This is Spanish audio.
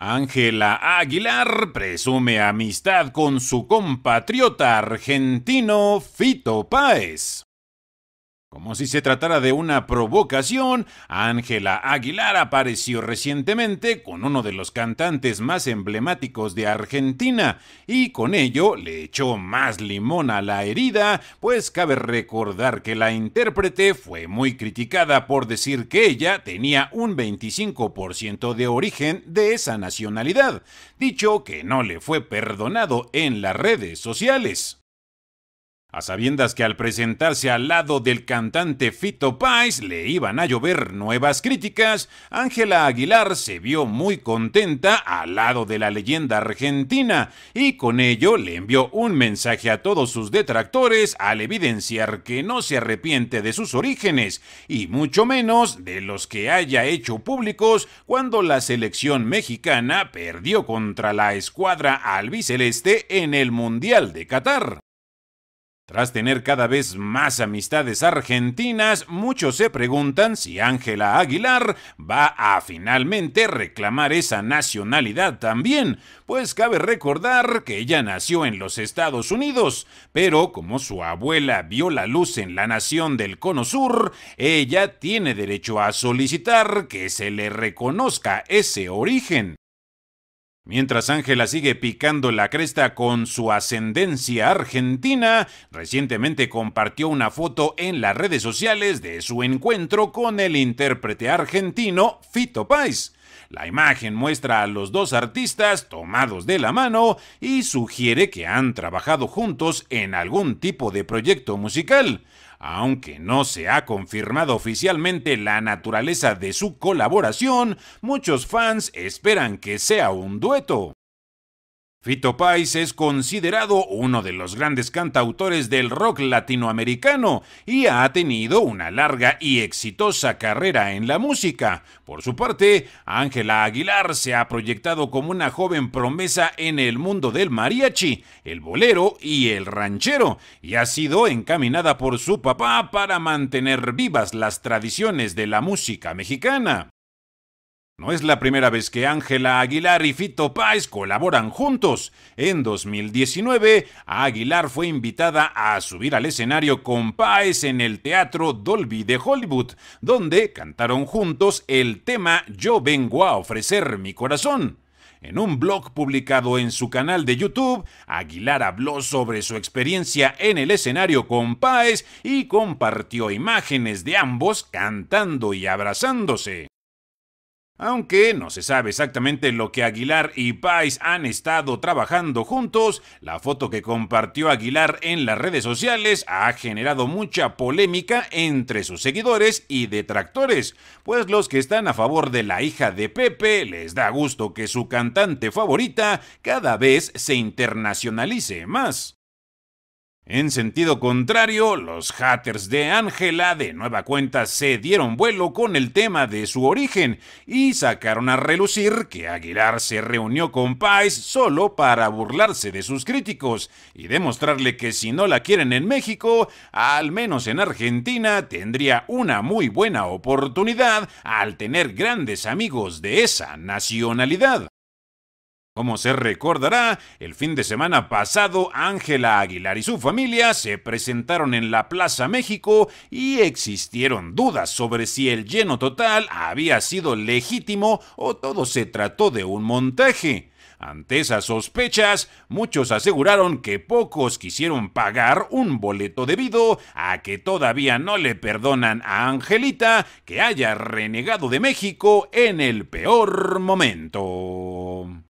Ángela Aguilar presume amistad con su compatriota argentino Fito Páez. Como si se tratara de una provocación, Ángela Aguilar apareció recientemente con uno de los cantantes más emblemáticos de Argentina y con ello le echó más limón a la herida, pues cabe recordar que la intérprete fue muy criticada por decir que ella tenía un 25% de origen de esa nacionalidad, dicho que no le fue perdonado en las redes sociales a sabiendas que al presentarse al lado del cantante Fito Páez le iban a llover nuevas críticas, Ángela Aguilar se vio muy contenta al lado de la leyenda argentina y con ello le envió un mensaje a todos sus detractores al evidenciar que no se arrepiente de sus orígenes y mucho menos de los que haya hecho públicos cuando la selección mexicana perdió contra la escuadra albiceleste en el Mundial de Qatar. Tras tener cada vez más amistades argentinas, muchos se preguntan si Ángela Aguilar va a finalmente reclamar esa nacionalidad también, pues cabe recordar que ella nació en los Estados Unidos, pero como su abuela vio la luz en la nación del Cono Sur, ella tiene derecho a solicitar que se le reconozca ese origen. Mientras Ángela sigue picando la cresta con su ascendencia argentina, recientemente compartió una foto en las redes sociales de su encuentro con el intérprete argentino Fito Páez. La imagen muestra a los dos artistas tomados de la mano y sugiere que han trabajado juntos en algún tipo de proyecto musical. Aunque no se ha confirmado oficialmente la naturaleza de su colaboración, muchos fans esperan que sea un dueto. Fito Páez es considerado uno de los grandes cantautores del rock latinoamericano y ha tenido una larga y exitosa carrera en la música. Por su parte, Ángela Aguilar se ha proyectado como una joven promesa en el mundo del mariachi, el bolero y el ranchero, y ha sido encaminada por su papá para mantener vivas las tradiciones de la música mexicana. No es la primera vez que Ángela Aguilar y Fito Páez colaboran juntos. En 2019, Aguilar fue invitada a subir al escenario con Páez en el Teatro Dolby de Hollywood, donde cantaron juntos el tema Yo vengo a ofrecer mi corazón. En un blog publicado en su canal de YouTube, Aguilar habló sobre su experiencia en el escenario con Páez y compartió imágenes de ambos cantando y abrazándose. Aunque no se sabe exactamente lo que Aguilar y Pais han estado trabajando juntos, la foto que compartió Aguilar en las redes sociales ha generado mucha polémica entre sus seguidores y detractores, pues los que están a favor de la hija de Pepe les da gusto que su cantante favorita cada vez se internacionalice más. En sentido contrario, los haters de Ángela de nueva cuenta se dieron vuelo con el tema de su origen y sacaron a relucir que Aguilar se reunió con Pais solo para burlarse de sus críticos y demostrarle que si no la quieren en México, al menos en Argentina tendría una muy buena oportunidad al tener grandes amigos de esa nacionalidad. Como se recordará, el fin de semana pasado Ángela Aguilar y su familia se presentaron en la Plaza México y existieron dudas sobre si el lleno total había sido legítimo o todo se trató de un montaje. Ante esas sospechas, muchos aseguraron que pocos quisieron pagar un boleto debido a que todavía no le perdonan a Angelita que haya renegado de México en el peor momento.